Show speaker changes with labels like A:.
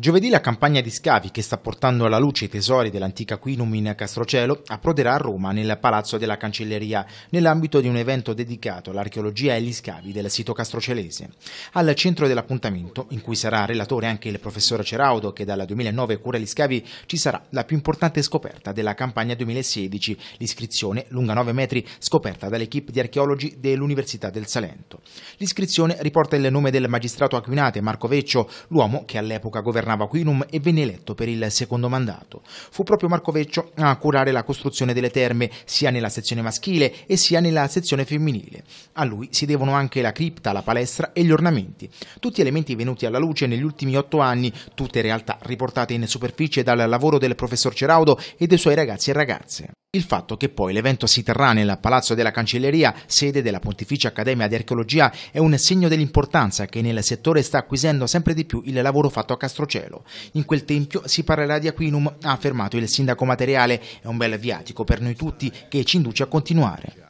A: Giovedì la campagna di scavi che sta portando alla luce i tesori dell'antica Quinum in Castrocelo approderà a Roma nel Palazzo della Cancelleria nell'ambito di un evento dedicato all'archeologia e agli scavi del sito castrocelese. Al centro dell'appuntamento, in cui sarà relatore anche il professor Ceraudo che dal 2009 cura gli scavi, ci sarà la più importante scoperta della campagna 2016, l'iscrizione lunga 9 metri scoperta dall'equipe di archeologi dell'Università del Salento. L'iscrizione riporta il nome del magistrato aquinate Marco Veccio, l'uomo che all'epoca governava alternava Quirum e venne eletto per il secondo mandato. Fu proprio Marco Veccio a curare la costruzione delle terme, sia nella sezione maschile e sia nella sezione femminile. A lui si devono anche la cripta, la palestra e gli ornamenti, tutti elementi venuti alla luce negli ultimi otto anni, tutte in realtà riportate in superficie dal lavoro del professor Ceraudo e dei suoi ragazzi e ragazze. Il fatto che poi l'evento si terrà nel Palazzo della Cancelleria, sede della Pontificia Accademia di Archeologia, è un segno dell'importanza che nel settore sta acquisendo sempre di più il lavoro fatto a Castrocelo. In quel tempio si parlerà di Aquinum, ha affermato il sindaco materiale. È un bel viatico per noi tutti che ci induce a continuare.